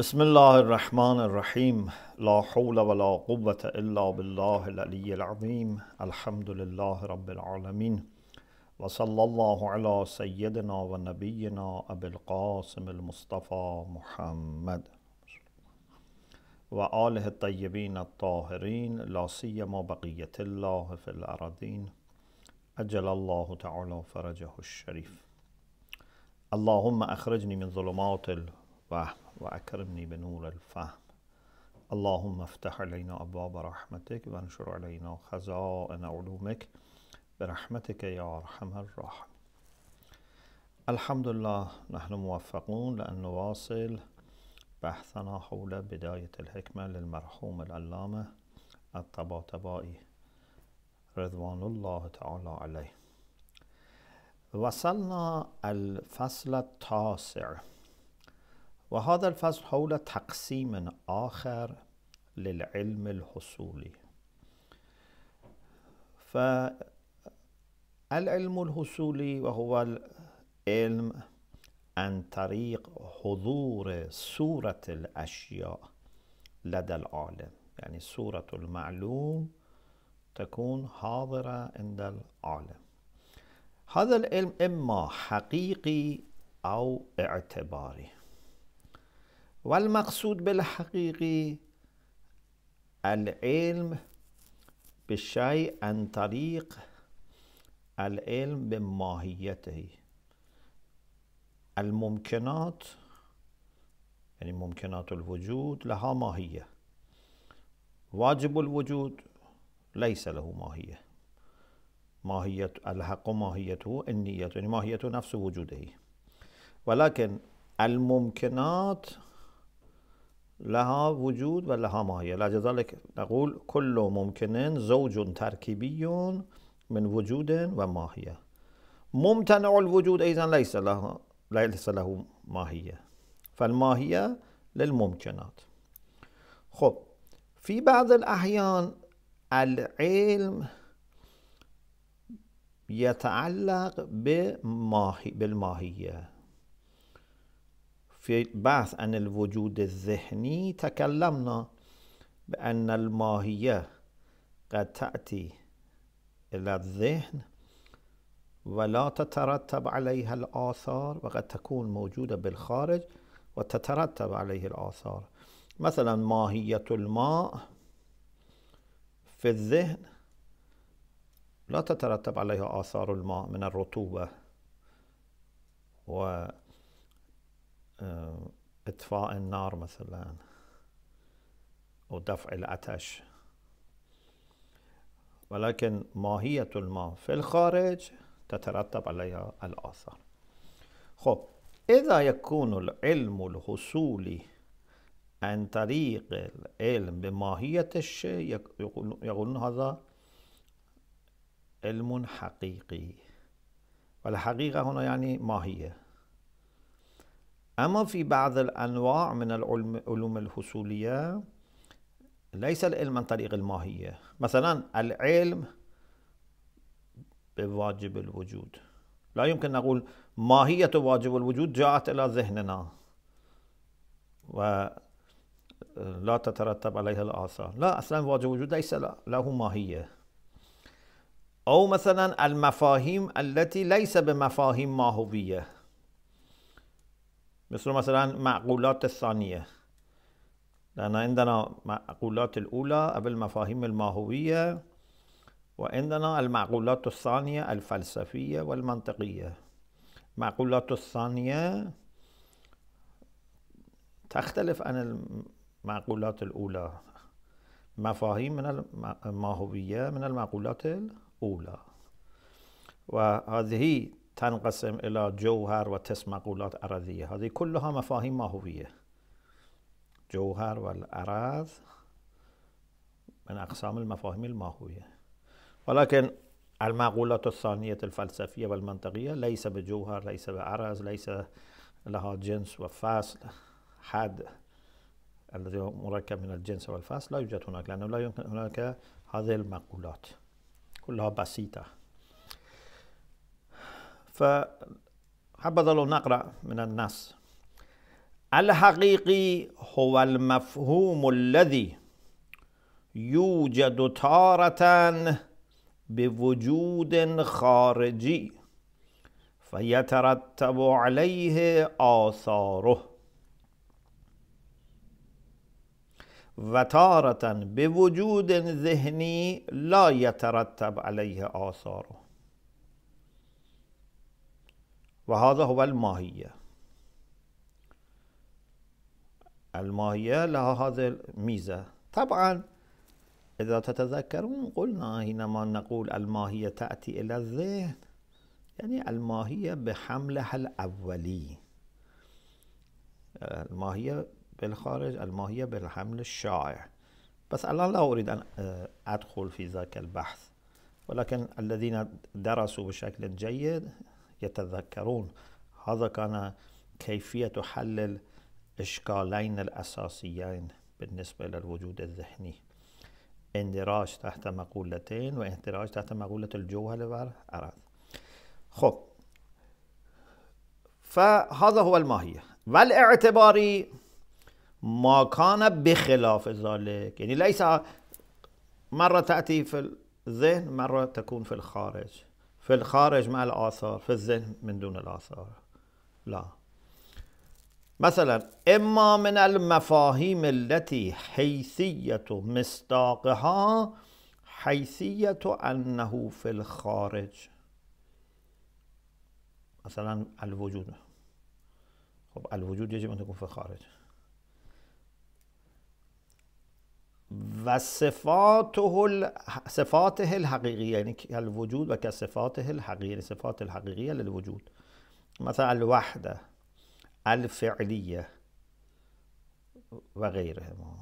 بسم الله الرحمن الرحيم لا حول ولا قوة إلا بالله العلي العظيم الحمد لله رب العالمين وصلى الله على سيدنا ونبينا أبي القاسم المصطفى محمد وآله الطيبين الطاهرين لا سيما بقية الله في الأراضين أجل الله تعالى فرجه الشريف اللهم أخرجني من ظلمات الأرض الفهم وأكرمني بنور الفهم اللهم افتح علينا أبواب رحمتك وانشر علينا خزائن علومك برحمتك يا أرحم الراحم الحمد لله نحن موفقون لأن نواصل بحثنا حول بداية الحكمة للمرحوم العلامة الطباطبائي رضوان الله تعالى عليه وصلنا الفصل التاسع وهذا الفصل حول تقسيم آخر للعلم الحصولي فالعلم الحصولي وهو العلم عن طريق حضور صورة الأشياء لدى العالم يعني صورة المعلوم تكون حاضرة عند العالم هذا العلم إما حقيقي أو اعتباري والمقصود بالحقيقي العلم بالشيء عن طريق العلم بماهيته الممكنات يعني ممكنات الوجود لها ماهية واجب الوجود ليس له ماهية ماهية الحق ماهيته النية يعني ماهية نفس وجوده ولكن الممكنات لها وجود و لها ماهية لذلك نقول كل ممكن زوج تركيبي من وجود و ماهیه ممتنع الوجود أيضا ليس له ليس له ماهية فالماهية للممكنات خب في بعض الأحيان العلم يتعلق بماهي بالماهية في البحث عن الوجود الذهني تكلمنا بأن الماهية قد تأتي إلى الذهن ولا تترتب عليها الآثار وقد تكون موجودة بالخارج وتترتب عليه الآثار مثلا ماهية الماء في الذهن لا تترتب عليها آثار الماء من الرطوبة و آه، اطفاء النار مثلا او دفع العطش ولكن ماهية الماء في الخارج تترتب عليها الآثار خب إذا يكون العلم الحصولي عن طريق العلم بماهية الشيء يقولون هذا علم حقيقي والحقيقة هنا يعني ماهية أما في بعض الأنواع من العلوم الحصولية ليس العلم عن طريق الماهية مثلا العلم بواجب الوجود لا يمكن نقول ماهية واجب الوجود جاءت إلى ذهننا ولا آه، تترتب عليها الآثار لا أصلا واجب الوجود ليس له ماهية أو مثلا المفاهيم التي ليس بمفاهيم ماهوية مثل مثلا معقولات الثانية لأن عندنا معقولات الأولى المفاهيم الماهوية وعندنا المعقولات الثانية الفلسفية والمنطقية المعقولات الثانية تختلف عن المعقولات الأولى مفاهيم من الماهوية من المعقولات الأولى وهذه تنقسم إلى جوهر و تس مقولات أرضية هذه كلها مفاهیم ماهویه جوهر و والأراض من أقسام المفاهيم الماهوية ولكن المعقولات الثانية الفلسفية والمنطقية ليس بجوهر ليس بأرز ليس لها جنس وفصل حد الذي مركب من الجنس والفصل لا يوجد هناك لأنه لا يمكن هناك هذه المقولات كلها بسيطة فحبذا لو نقرأ من النص الحقيقي هو المفهوم الذي يوجد تارة بوجود خارجي فيترتب عليه آثاره وتارة بوجود ذهني لا يترتب عليه آثاره وهذا هو الماهية الماهية لها هذه الميزة طبعا إذا تتذكرون قلنا حينما نقول الماهية تأتي إلى الذهن يعني الماهية بحملها الأولي الماهية بالخارج الماهية بالحمل الشائع بس الآن لا أريد أن آه، أدخل في ذاك البحث ولكن الذين درسوا بشكل جيد يتذكرون هذا كان كيفية حل الإشكالين الأساسيين بالنسبة للوجود الذهني اندراج تحت مقولتين واندراج تحت مقولة الجوهر والعرض خب فهذا هو الماهية والاعتباري ما كان بخلاف ذلك يعني ليس مرة تأتي في الذهن مرة تكون في الخارج في الخارج مع الآثار في الذهن من دون الآثار لا مثلا إما من المفاهيم التي حيثية مصداقها حيثية أنه في الخارج مثلا الوجود خب الوجود يجب أن يكون في الخارج صفاته ال... صفاته الحقيقية يعني الوجود وكصفاته الحقيقية يعني صفات الحقيقية للوجود مثلا الوحدة الفعلية وغيرهما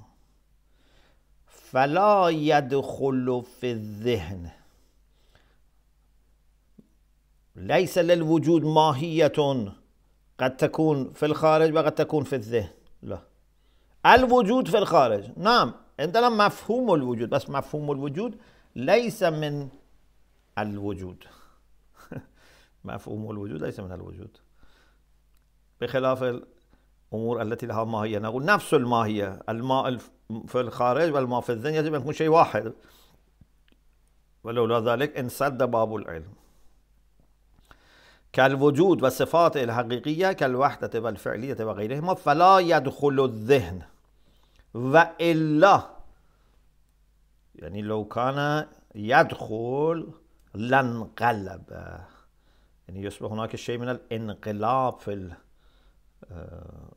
فلا يدخل في الذهن ليس للوجود ماهية قد تكون في الخارج وقد تكون في الذهن لا الوجود في الخارج نعم عندنا مفهوم الوجود بس مفهوم الوجود ليس من الوجود مفهوم الوجود ليس من الوجود بخلاف الأمور التي لها ماهية نقول نفس الماهية الماء في الخارج والماء في الذهن يجب أن يكون شيء واحد ولولا ذلك انسد باب العلم كالوجود والصفات الحقيقية كالوحدة والفعلية وغيرهما فلا يدخل الذهن وإلا يعني لو كان يدخل لانقلب يعني يصبح هناك شيء من الانقلاب في ال... آه،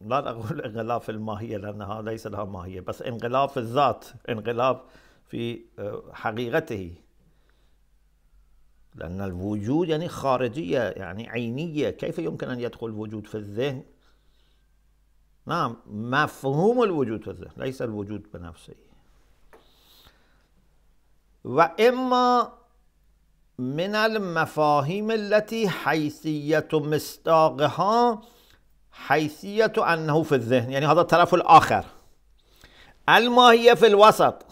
لا أقول انقلاب في الماهية لأنها ليس لها ماهية بس انقلاب في الذات انقلاب في آه، حقيقته لأن الوجود يعني خارجية يعني عينية كيف يمكن أن يدخل الوجود في الذهن نعم مفهوم الوجود في الذهن ليس الوجود بنفسه وإما من المفاهيم التي حيثية مصداقها حيثية أنه في الذهن يعني هذا الطرف الآخر الماهية في الوسط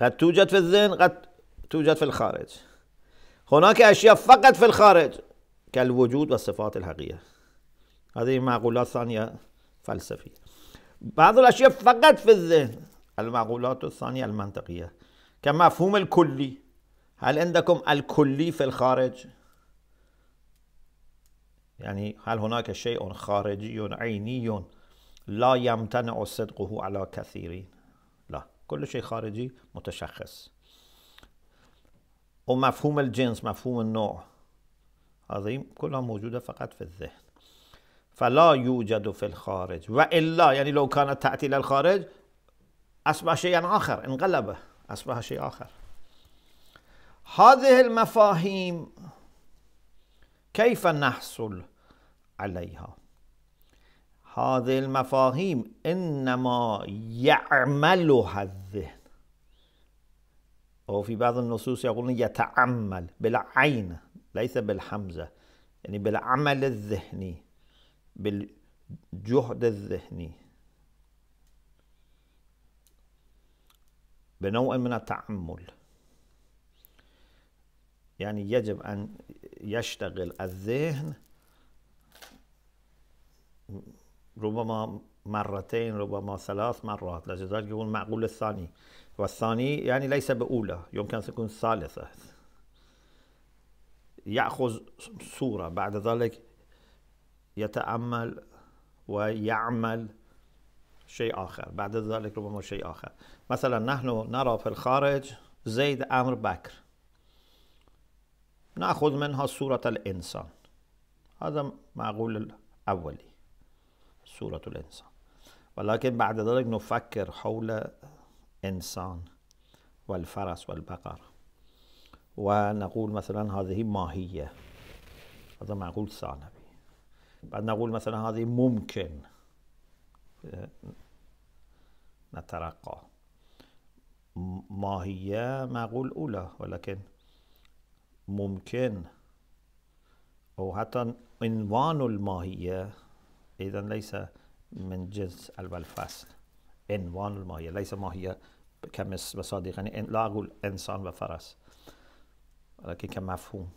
قد توجد في الذهن قد توجد في الخارج هناك أشياء فقط في الخارج كالوجود والصفات الحقيقية هذه معقولات ثانية فلسفي بعض الأشياء فقط في الذهن المعقولات الثانية المنطقية كمفهوم الكلي هل عندكم الكلي في الخارج؟ يعني هل هناك شيء خارجي عيني لا يمتنع صدقه على كثيرين؟ لا كل شيء خارجي متشخص ومفهوم الجنس مفهوم النوع عظيم كلها موجودة فقط في الذهن فلا يوجد في الخارج وإلا يعني لو كانت تأتي إلى الخارج أصبح شيئا آخر انقلب أصبح شيء آخر هذه المفاهيم كيف نحصل عليها هذه المفاهيم إنما يعملها الذهن وفي بعض النصوص يقولون يتعمل بالعين ليس بالحمزة يعني بالعمل الذهني بالجهد الذهني بنوع من التعمل يعني يجب أن يشتغل الذهن ربما مرتين ربما ثلاث مرات لذلك يقول معقول الثاني والثاني يعني ليس بأولى يمكن أن تكون ثالثة يأخذ صورة بعد ذلك يتأمل ويعمل شيء آخر بعد ذلك ربما شيء آخر مثلا نحن نرى في الخارج زيد أمر بكر نأخذ منها صورة الإنسان هذا معقول الأولي صورة الإنسان ولكن بعد ذلك نفكر حول إنسان والفرس والبقر ونقول مثلا هذه ماهية هذا معقول ثانوي بعد نقول مثلا هذه ممكن آه، نترقى ما هي معقول أولى ولكن ممكن أو حتى عنوان الماهية إذا ليس من جنس الفصل عنوان الماهية ليس ماهية كمس وصديق يعني لا أقول إنسان وفرس ولكن كمفهوم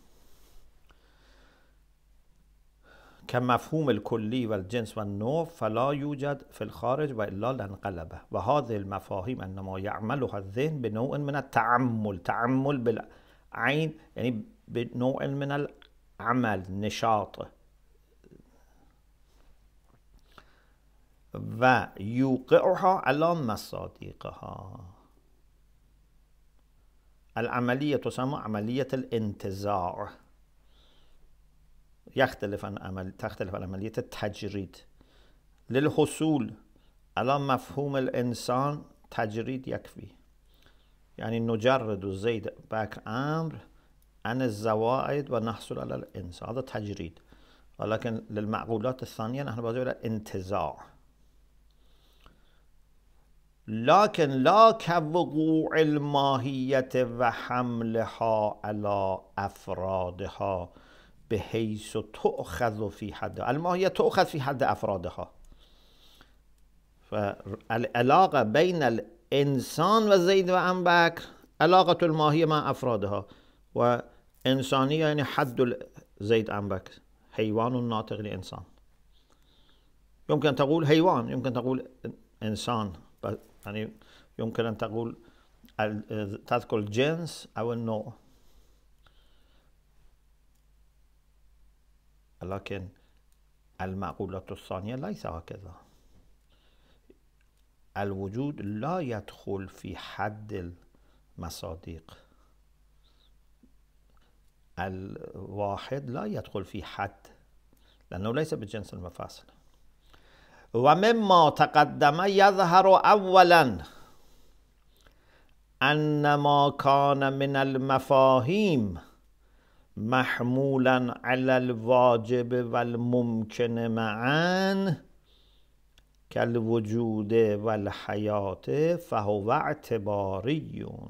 كمفهوم الكلي والجنس والنوع فلا يوجد في الخارج وإلا لانقلبه وهذه المفاهيم أنما يعملها الذهن بنوع من التعمل تعمل بالعين يعني بنوع من العمل نشاط ويوقعها على مصادقها العملية تسمى عملية الانتزاع يختلف عن عمل تختلف عن عملية التجريد للحصول على مفهوم الإنسان تجريد يكفي يعني نجرد زيد بكر أمر عن الزوائد ونحصل على الإنسان هذا تجريد ولكن للمعقولات الثانية نحن بحاجة إلى انتزاع لكن لا كوقوع الماهية وحملها على أفرادها به حیث و تؤخذ في حد الماهیه تؤخذ في حد افرادها فالعلاقه بين الانسان و زید و انبکر علاقه الماهیه مع افرادها و انسانی یعنی حد زید انبکر حيوان ناطق انسان يمكن تقول حيوان يمكن تقول إنسان یعنی يمكن أن تقول تذكر الجنس أو النوع لكن المعقولة الثانية ليس هكذا الوجود لا يدخل في حد المصادق الواحد لا يدخل في حد لأنه ليس بجنس المفاصل ومما تقدم يظهر أولا أن ما كان من المفاهيم محمولا علی الواجب و الممکن معن کالوجود و الحیات فهو اعتباریون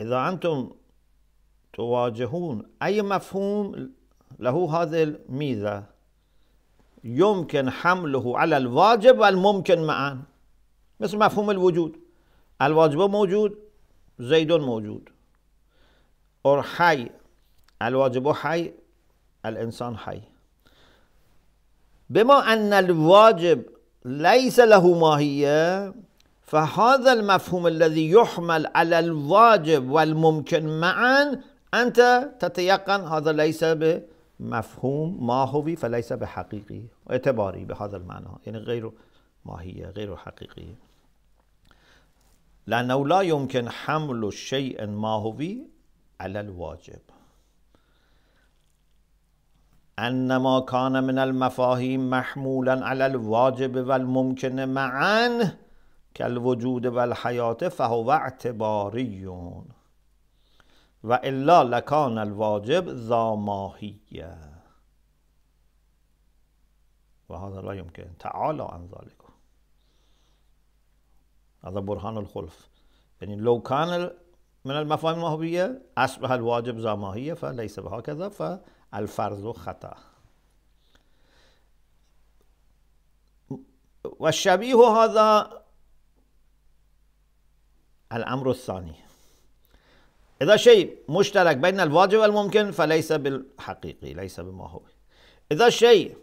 اذا انتم تواجهون اي مفهوم له هذه الميزه يمكن حمله على الواجب والممكن معا مثل مفهوم الوجود الواجب موجود زيد موجود or حي الواجب حي الإنسان حي بما أن الواجب ليس له ماهية فهذا المفهوم الذي يحمل على الواجب والممكن معا أنت تتيقن هذا ليس بمفهوم ماهوي فليس بحقيقي اعتباري بهذا المعنى يعني غير ماهية غير حقيقي لأنه لا يمكن حمل شيء ماهوي علل واجب انما کان من المفاهیم محمولا علی الواجب و الممکن کل وجود و الحیات فهو اعتباریون و الا لکان الواجب ذا و هذا لا يمكن تعالى عن ذلك هذا برهان الخلف یعنی لو من المفاهيم الماهوية أشبه الواجب ذا ماهية فليس بهكذا فالفرض خطأ والشبيه هذا الأمر الثاني إذا شيء مشترك بين الواجب والممكن فليس بالحقيقي ليس بما هو إذا شيء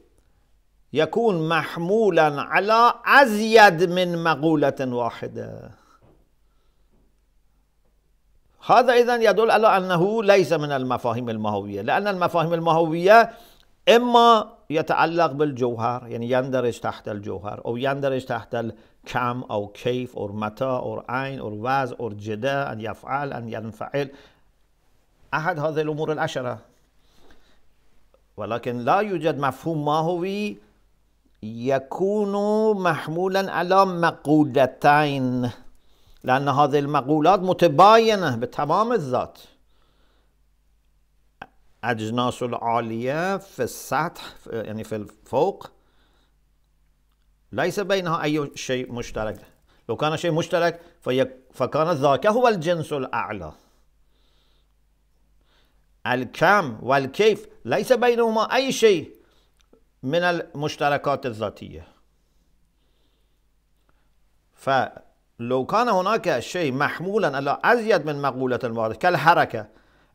يكون محمولا على أزيد من مقولة واحدة هذا إذا يدل على أنه ليس من المفاهيم المهويه لأن المفاهيم المهويه إما يتعلق بالجوهر يعني يندرج تحت الجوهر أو يندرج تحت الكم أو كيف أو متى أو عين أو وضع أو جدا أن يفعل أن ينفعل أحد هذه الأمور العشرة ولكن لا يوجد مفهوم ماهوي يكون محمولا على مقولتين لأن هذه المقولات متباينة بتمام الذات أجناس العالية في السطح يعني في الفوق ليس بينها أي شيء مشترك لو كان شيء مشترك فكان ذاك هو الجنس الأعلى الكم والكيف ليس بينهما أي شيء من المشتركات الذاتية لو كان هناك شيء محمولا على أزيد من مقولة المورد كالحركة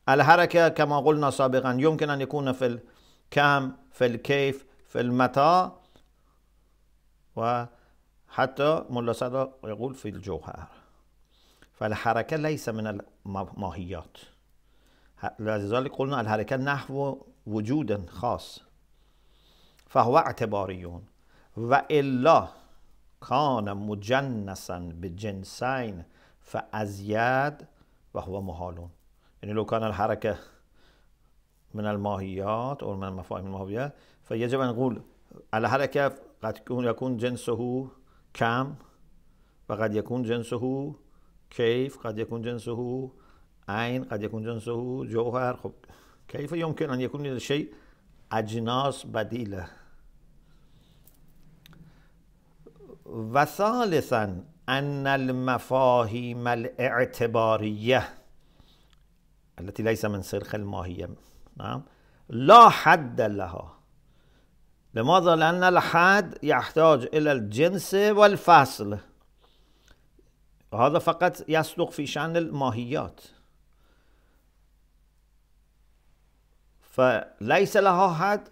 الحركة كما قلنا سابقا يمكن أن يكون في الكم في الكيف في المتى وحتى ملا صدق يقول في الجوهر فالحركة ليس من الماهيات لذلك قلنا الحركة نحو وجود خاص فهو اعتباريون وإلا کان مجنسا به جنسین وهو و هو محالون یعنی لو کان الحرکه من الماهیات او من مفاهیم الماهیات فیجب ان قول الحرکه قد یکون جنسه کم و قد یکون جنسه کیف قد یکون جنسه عین قد یکون جنسه جوهر خب کیف یمکن ان یکون شی اجناس بدیله وثالثا ان المفاهيم الاعتباريه التي ليس من سرخ الماهيه نعم لا حد لها لماذا لان الحد يحتاج الى الجنس والفصل هذا فقط يصدق في شان الماهيات فليس لها حد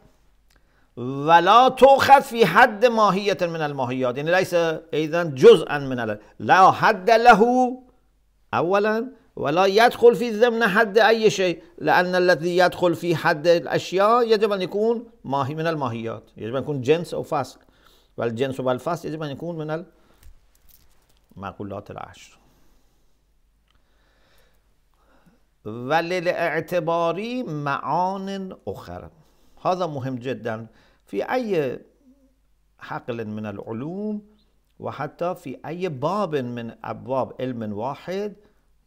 ولا تؤخذ في حد ماهية من الماهيات يعني ليس ايضا جزءا من ال... لا حد له اولا ولا يدخل في ضمن حد اي شيء لان الذي يدخل في حد الاشياء يجب ان يكون ماهي من الماهيات يجب ان يكون جنس او فصل والجنس والفصل يجب ان يكون من المقولات العشر وللاعتبار معان اخرى هذا مهم جدا في أي حقل من العلوم وحتى في أي باب من أبواب علم واحد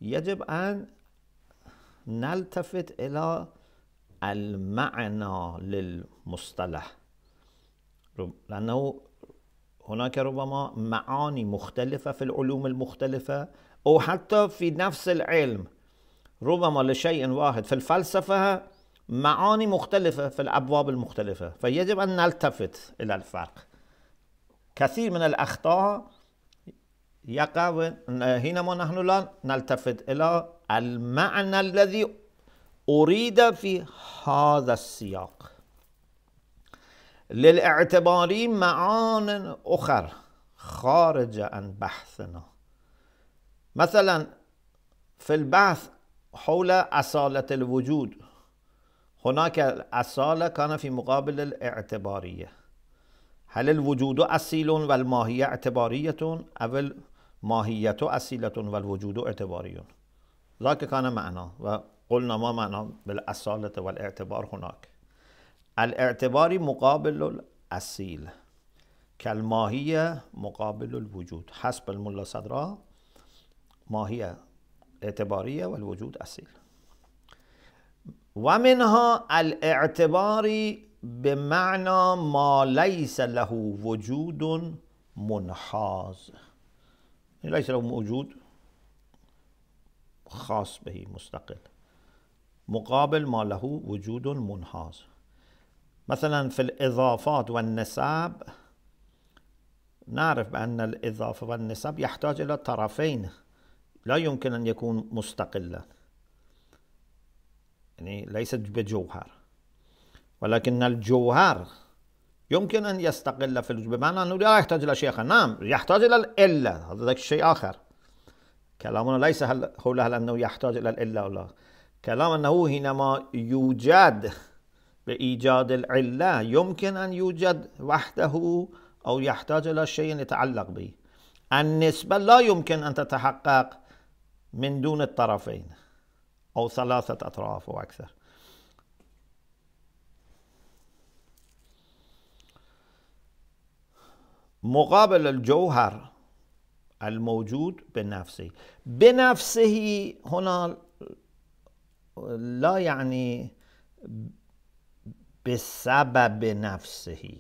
يجب أن نلتفت إلى المعنى للمصطلح لأنه هناك ربما معاني مختلفة في العلوم المختلفة أو حتى في نفس العلم ربما لشيء واحد في الفلسفة معاني مختلفة في الأبواب المختلفة فيجب أن نلتفت إلى الفرق كثير من الأخطاء يقع حينما نحن لا نلتفت إلى المعنى الذي أريد في هذا السياق للاعتبار معان أخر خارج عن بحثنا مثلا في البحث حول أصالة الوجود هناك الأصالة كان في مقابل الاعتبارية هل الوجود أصيل والماهية اعتبارية أو الماهية أصيلة والوجود اعتباري ذاك كان معنا وقلنا ما معنى بالأصالة والاعتبار هناك الاعتباري مقابل الأصيل كالماهية مقابل الوجود حسب الملا صدرا ماهية اعتبارية والوجود أصيل ومنها الاعتبار بمعنى ما ليس له وجود منحاز ليس له موجود خاص به مستقل مقابل ما له وجود منحاز مثلا في الإضافات والنسب نعرف بأن الإضافة والنسب يحتاج إلى طرفين لا يمكن أن يكون مستقلاً يعني ليست بجوهر ولكن الجوهر يمكن أن يستقل في بمعنى أنه لا يحتاج إلى شيء آخر نعم يحتاج إلى الا هذا شيء آخر كلامنا ليس حول هل أنه يحتاج إلى الا ولا كلام أنه حينما يوجد بإيجاد العلة يمكن أن يوجد وحده أو يحتاج إلى شيء يتعلق به النسبة لا يمكن أن تتحقق من دون الطرفين او ثلاثة اطراف أو اکثر مقابل الجوهر الموجود بنفسه بنفسه هنا لا يعني بسبب نفسه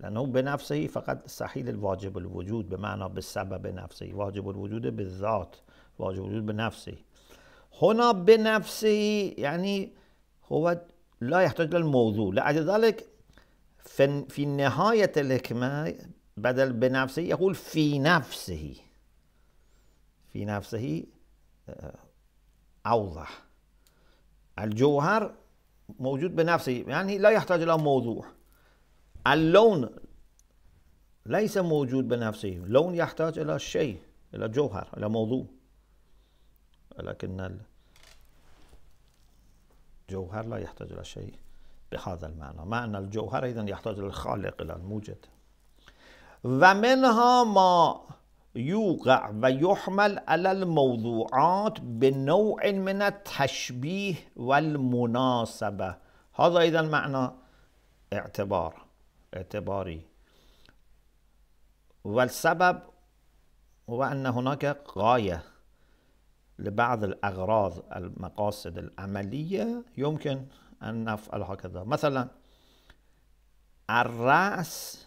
لأنه بنفسه فقط صحيح الواجب الوجود بمعنى بسبب نفسه واجب الوجود بالذات واجب الوجود بنفسه هنا بنفسه يعني هو لا يحتاج للموضوع لأجل ذلك في نهاية الحكمة بدل بنفسه يقول في نفسه في نفسه آه، أوضح الجوهر موجود بنفسه يعني لا يحتاج إلى موضوع اللون ليس موجود بنفسه لون يحتاج إلى شيء إلى جوهر إلى موضوع ولكن الجوهر لا يحتاج إلى شيء بهذا المعنى معنى الجوهر إذن يحتاج إلى الخالق إلى الموجد ومنها ما يوقع ويحمل على الموضوعات بنوع من التشبيه والمناسبة هذا إذا معنى اعتبار اعتباري والسبب هو أن هناك غاية لبعض الأغراض المقاصد العملية يمكن أن نفعل هكذا مثلا الرأس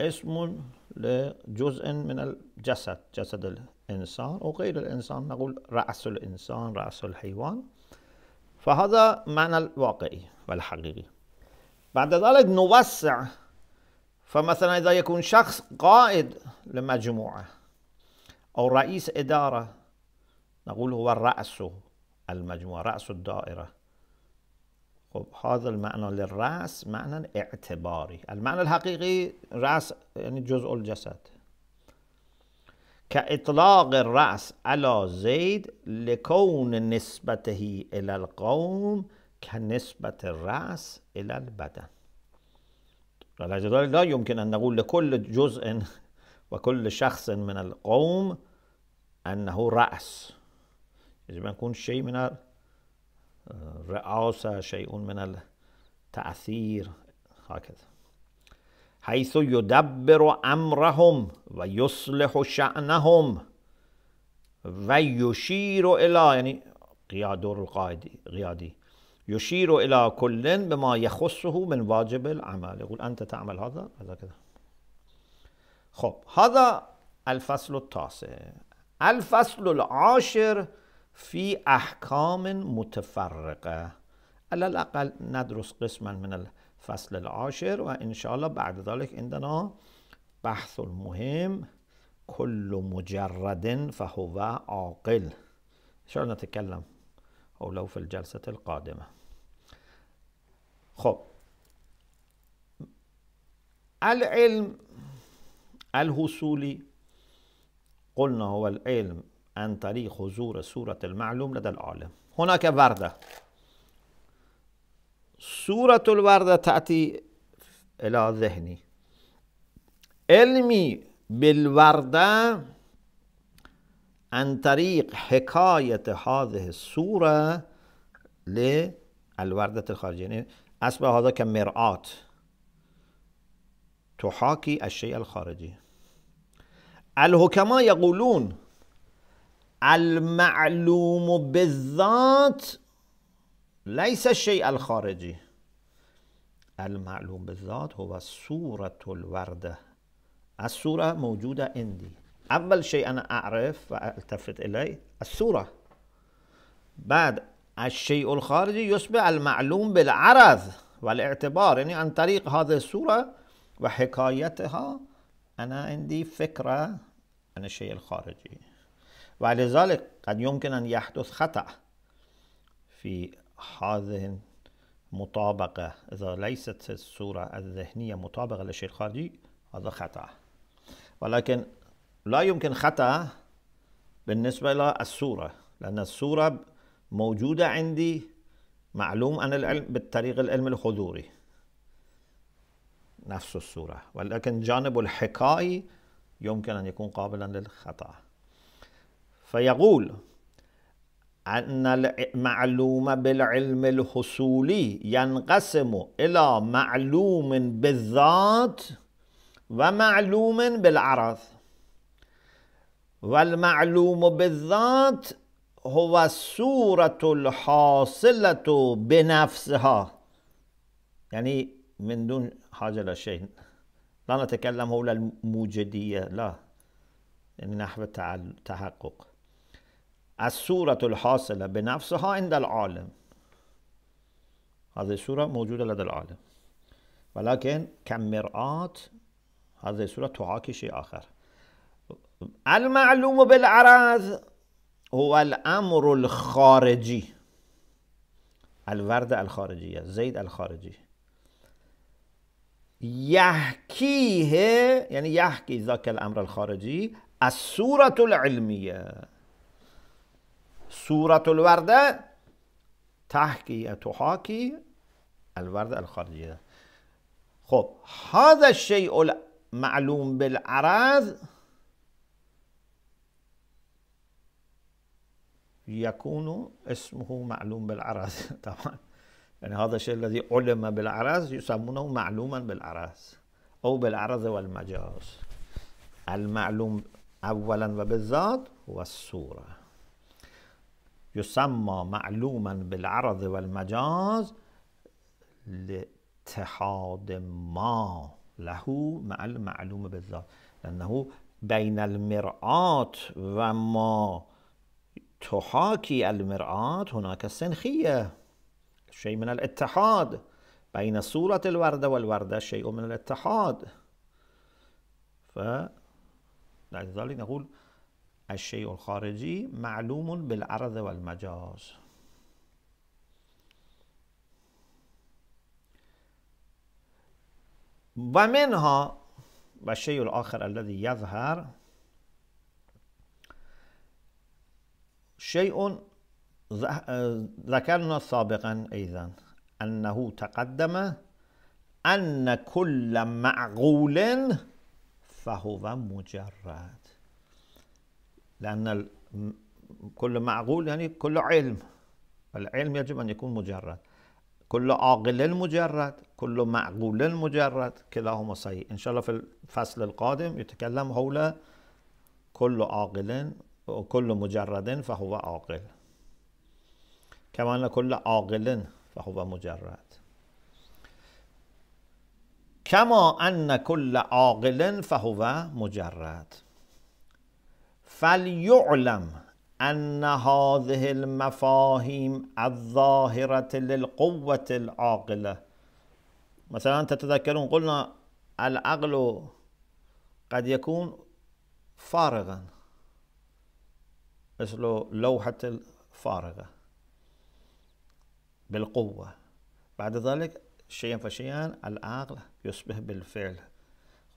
اسم لجزء من الجسد جسد الإنسان وغير الإنسان نقول رأس الإنسان رأس الحيوان فهذا معنى الواقعي والحقيقي بعد ذلك نوسع فمثلا إذا يكون شخص قائد لمجموعة أو رئيس إدارة نقول هو رأس المجموعة رأس الدائرة خب هذا المعنى للرأس معنى اعتباري المعنى الحقيقي رأس يعني جزء الجسد كإطلاق الرأس على زيد لكون نسبته إلى القوم كنسبة الرأس إلى البدن لا يمكن أن نقول لكل جزء وكل شخص من القوم أنه رأس يجب أن يكون شيء من الرئاسة شيء من التأثير هكذا حيث يدبر أمرهم ويصلح شأنهم ويشير إلى يعني دور القائدي غيادي يشير إلى كل بما يخصه من واجب العمل يقول أنت تعمل هذا هذا كذا خب هذا الفصل التاسع الفصل العاشر في أحكام متفرقة على الأقل ندرس قسما من الفصل العاشر وإن شاء الله بعد ذلك عندنا بحث المهم كل مجرد فهو عاقل إن شاء الله نتكلم لو في الجلسة القادمة خب العلم الحصولي قلنا هو العلم عن طريق حضور صورت المعلوم لدى العالم هناك وردة سورة الوردة تأتي إلى ذهني علمي بالوردة عن طريق حكاية هذه السورة للوردة الخارجية يعني أصبح هذا كمرآة تحاكي الشيء الخارجي الحكماء يقولون المعلوم بالذات ليس الشيء الخارجي المعلوم بالذات هو سورة الوردة السورة موجودة عندي أول شيء أنا أعرف وألتفت إليه السورة بعد الشيء الخارجي يصبح المعلوم بالعرض والاعتبار يعني عن طريق هذه السورة وحكايتها أنا عندي فكرة عن الشيء الخارجي ولذلك قد يمكن أن يحدث خطأ في هذه المطابقة إذا ليست الصورة الذهنية مطابقة للشيء الخارجي هذا خطأ ولكن لا يمكن خطأ بالنسبة للصورة لأن الصورة موجودة عندي معلوم عن العلم بالطريق العلم الحضوري نفس الصورة ولكن جانب الحكائي يمكن أن يكون قابلا للخطأ فيقول أن المعلوم بالعلم الحصولي ينقسم إلى معلوم بالذات ومعلوم بالعرض والمعلوم بالذات هو الصورة الحاصلة بنفسها يعني من دون حاجة لشيء لا نتكلم حول الموجودية لا يعني نحو التحقق از صورت الحاصله به نفسها عند العالم هذه صورت موجوده لدى العالم ولكن کم هذه الصورة صورت شيء آخر المعلوم بالعرض هو الامر الخارجي الورد زید زید الخارجی یحکیه یعنی یحکی ذاک الامر الخارجی صورت العلمیه سورة الوردة تحكي تحاكي الوردة الخارجية خب هذا الشيء المعلوم بالعرض يكون اسمه معلوم بالعرض طبعا يعني هذا الشيء الذي علم بالعرض يسمونه معلوما بالعرض أو بالعرض والمجاز المعلوم أولا وبالذات هو السوره يسمى معلوما بالعرض والمجاز لاتحاد ما له مع المعلوم بالذات لأنه بين المرآة وما تحاكي المرآة هناك سنخية شيء من الاتحاد بين صورة الوردة والوردة شيء من الاتحاد فلذلك نقول الشيء الخارجي معلوم بالعرض والمجاز ومنها والشيء الآخر الذي يظهر شيء ذكرنا سابقا أيضا أنه تقدم أن كل معقول فهو مجرد لأن كل معقول يعني كل علم العلم يجب أن يكون مجرد كل عاقل مجرد كل معقول مجرد كلاهما صحيح إن شاء الله في الفصل القادم يتكلم حول كل عاقل وكل مجرد فهو عاقل كما أن كل عاقل فهو مجرد كما أن كل عاقل فهو مجرد فليعلم أن هذه المفاهيم الظاهرة للقوة العاقلة مثلا تتذكرون قلنا العقل قد يكون فارغا مثل لوحة الفارغة بالقوة بعد ذلك شيئا فشيئا العقل يصبح بالفعل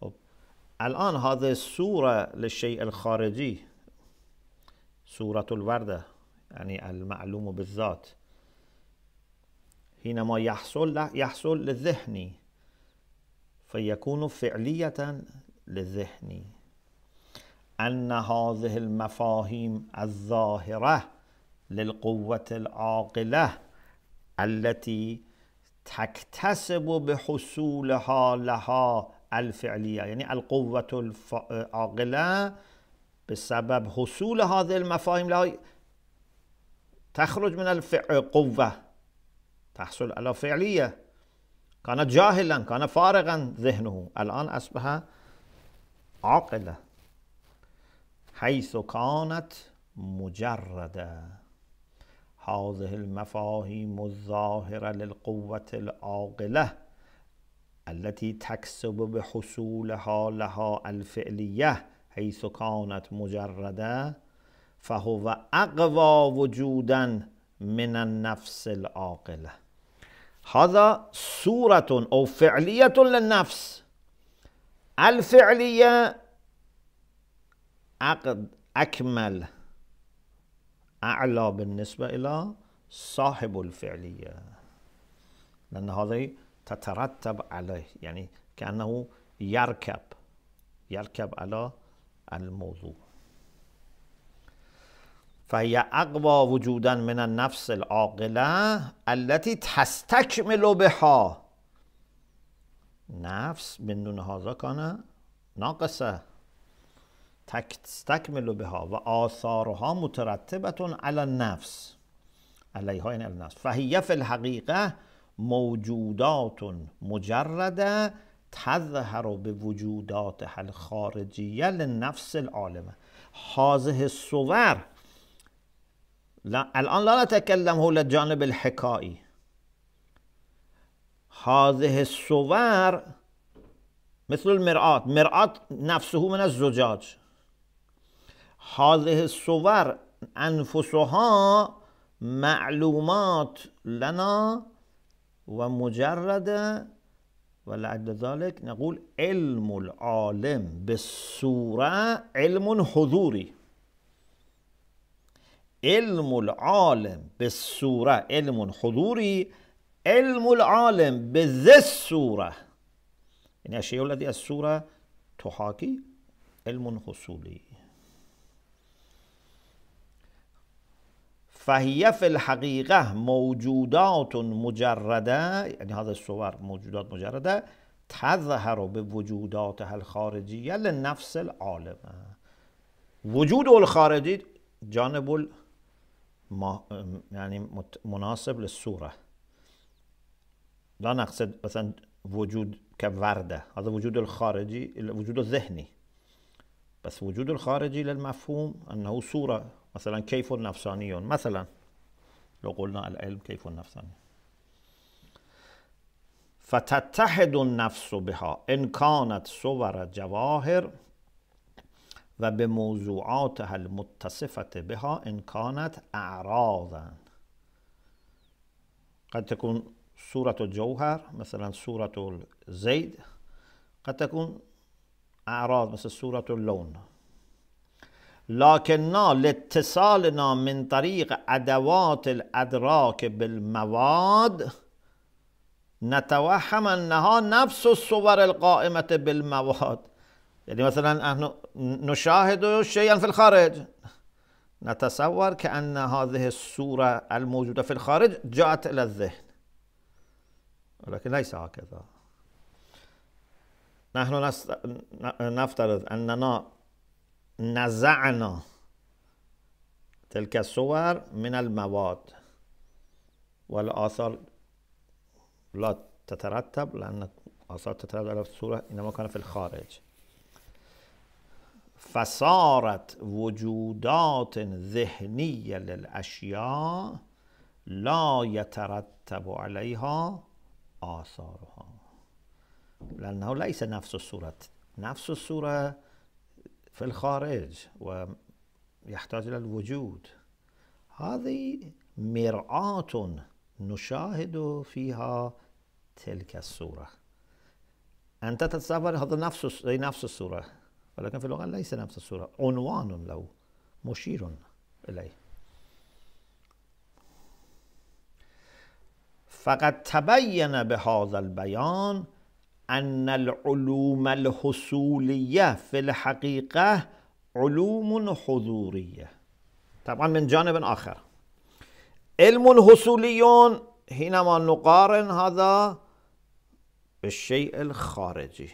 طيب، الآن هذه الصورة للشيء الخارجي سورة الوردة يعني المعلوم بالذات حينما يحصل يحصل للذهن فيكون فعلية للذهن أن هذه المفاهيم الظاهرة للقوة العاقلة التي تكتسب بحصولها لها الفعلية يعني القوة العاقلة آه، بسبب حصول هذه المفاهيم لا تخرج من القوة تحصل على فعلية كان جاهلا كان فارغا ذهنه الآن أصبح عاقلا حيث كانت مجردة هذه المفاهيم الظاهرة للقوة العاقلة التي تكسب بحصولها لها الفعليه حيث كانت مجرده فهو اقوى وجودا من النفس العاقله هذا صوره او فعليه للنفس الفعليه عقد اكمل اعلى بالنسبه الى صاحب الفعليه لان هذه تترتب عليه يعني كانه يركب يركب على عن الموضوع فهی اقوا وجودا من النفس العاقله التي تستكمل بها نفس من دون هازا كان ناقصه تستكمل بها و آثارها على النفس علیها این یعنی النفس فهی فی الحقیقه موجودات مجرده تظهر به وجودات حل خارجیه لنفس العالمه حاضه الصور الان لا نتکلم حول جانب الحکایی حاضه الصور مثل المرآت مرآت نفسه من الزجاج هذه الصور انفسها معلومات لنا و مجرد ولعد ذلك نقول علم العالم بالصورة علم حضوري علم العالم بالصورة علم حضوري علم العالم بذي الصورة يعني الشيء الذي الصورة تحاكي علم حصولي فهي في الحقيقة موجودات مجردة يعني هذا الصور موجودات مجردة تظهر بوجوداتها الخارجية للنفس العالم وجود الخارجي جانب ما يعني مناسب للصورة لا نقصد مثلا وجود كوردة هذا وجود الخارجي وجود الذهني بس وجود الخارجي للمفهوم أنه صورة مثلا كيف نفساني مثلا لو قلنا العلم كيف نفساني فتتحد النفس بها إن كانت صور جواهر و به موضوعاتها المتصفة بها إن كانت أعراضا قد تكون صورت الجوهر مثلا صورت الزيد قد تكون أعراض مثل صورت اللون لكننا لاتصالنا من طريق أدوات الأدراك بالمواد نتوهم أنها نفس الصور القائمة بالمواد يعني مثلا نحن نشاهد شيئا في الخارج نتصور كأن هذه الصورة الموجودة في الخارج جاءت إلى الذهن ولكن ليس هكذا نحن نفترض أننا نزعنا تلك الصور من المواد والآثار لا تترتب لأن آثار تترتب على الصورة إنما كان في الخارج فصارت وجودات ذهنية للأشياء لا يترتب عليها آثارها لأنه ليس نفس الصورة نفس الصورة في الخارج ويحتاج إلى الوجود هذه مرآة نشاهد فيها تلك الصورة أنت تتصور هذا نفس نفس الصورة ولكن في اللغة ليس نفس الصورة عنوان له مشير إليه فقد تبين بهذا البيان أن العلوم الحصولية في الحقيقة علوم حضورية طبعا من جانب آخر علم حصولي حينما نقارن هذا بالشيء الخارجي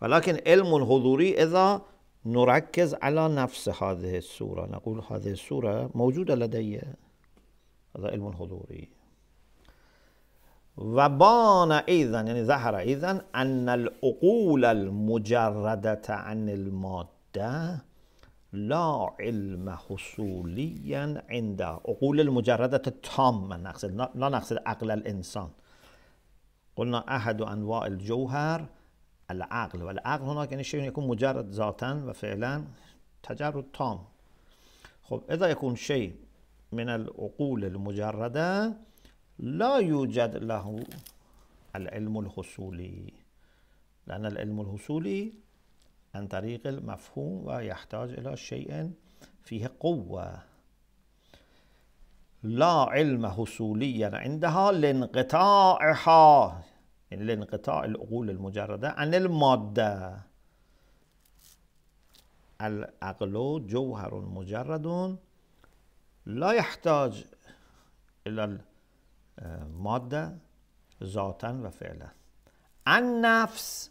ولكن علم حضوري إذا نركز على نفس هذه الصورة نقول هذه الصورة موجودة لدي هذا علم حضوري وبان ايضا يعني ظهر ايضا ان العقول المجرده عن الماده لا علم حصوليا عند عقول المجردة التامة نقصد لا نقصد عقل الإنسان قلنا أحد أنواع الجوهر العقل والعقل هناك يعني شيء يكون مجرد ذاتا وفعلا تجرد تام خب إذا يكون شيء من العقول المجردة لا يوجد له العلم الحصولي لأن العلم الحصولي عن طريق المفهوم ويحتاج إلى شيء فيه قوة لا علم حصوليا عندها لانقطاعها يعني لانقطاع العقول المجردة عن المادة العقل جوهر مجرد لا يحتاج إلى مادة ذاتا ان النفس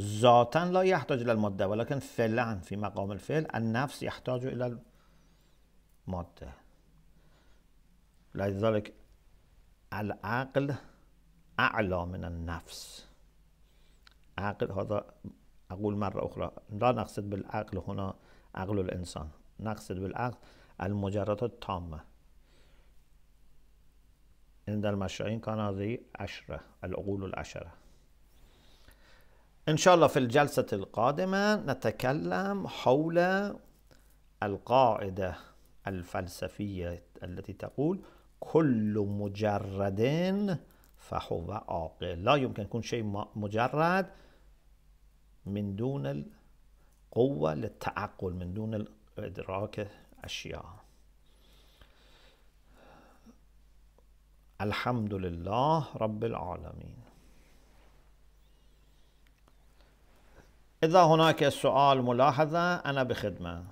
ذاتا لا يحتاج إلى المادة ولكن فعلا في مقام الفعل النفس يحتاج إلى المادة لذلك العقل أعلى من النفس عقل هذا أقول مرة أخرى لا نقصد بالعقل هنا عقل الإنسان نقصد بالعقل المجردات التامة عند المشرعين كان هذه عشرة العقول العشرة إن شاء الله في الجلسة القادمة نتكلم حول القاعدة الفلسفية التي تقول كل مجرد فهو عاقل لا يمكن يكون شيء مجرد من دون القوة للتعقل من دون إدراك أشياء الحمد لله رب العالمين إذا هناك سؤال ملاحظة أنا بخدمة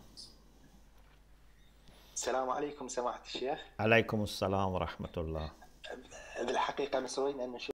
السلام عليكم سماحة الشيخ عليكم السلام ورحمة الله بالحقيقة مسؤولين أن